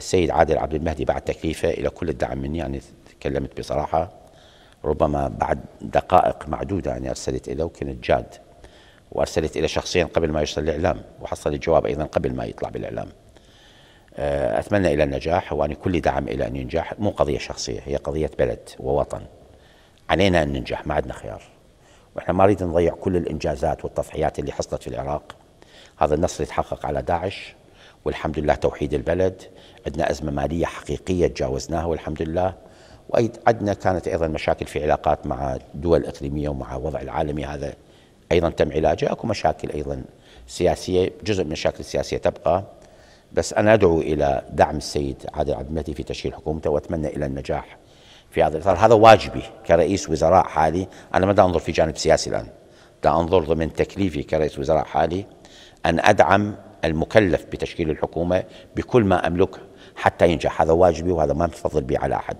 السيد عادل عبد المهدي بعد تكليفه الى كل الدعم مني يعني تكلمت بصراحه ربما بعد دقائق معدوده يعني ارسلت له وكنت جاد وارسلت الى شخصيا قبل ما يوصل الاعلام وحصل الجواب ايضا قبل ما يطلع بالاعلام آه، اتمنى الى النجاح واني كل دعم الى ان ينجح مو قضيه شخصيه هي قضيه بلد ووطن علينا ان ننجح ما عندنا خيار واحنا ما نريد نضيع كل الانجازات والتضحيات اللي حصلت في العراق هذا النصر يتحقق على داعش والحمد لله توحيد البلد عندنا أزمة مالية حقيقية تجاوزناها والحمد لله وعندنا كانت أيضا مشاكل في علاقات مع دول إقليمية ومع وضع العالمي هذا أيضا تم علاجه أكو مشاكل أيضا سياسية جزء من المشاكل السياسية تبقى بس أنا أدعو إلى دعم السيد عادل عبد المهدي في تشكيل حكومته وأتمنى إلى النجاح في هذا الإطار هذا واجبي كرئيس وزراء حالي أنا ما أنظر في جانب سياسي الآن دا أنظر ضمن تكليفي كرئيس وزراء حالي أن أدعم المكلف بتشكيل الحكومه بكل ما املكه حتى ينجح هذا واجبي وهذا ما بفضل به على احد